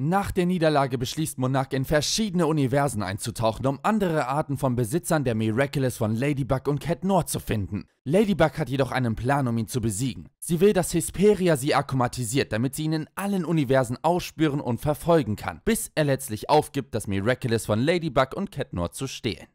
Nach der Niederlage beschließt Monarch, in verschiedene Universen einzutauchen, um andere Arten von Besitzern der Miraculous von Ladybug und Cat Noir zu finden. Ladybug hat jedoch einen Plan, um ihn zu besiegen. Sie will, dass Hesperia sie akkumatisiert, damit sie ihn in allen Universen ausspüren und verfolgen kann, bis er letztlich aufgibt, das Miraculous von Ladybug und Cat Noir zu stehlen.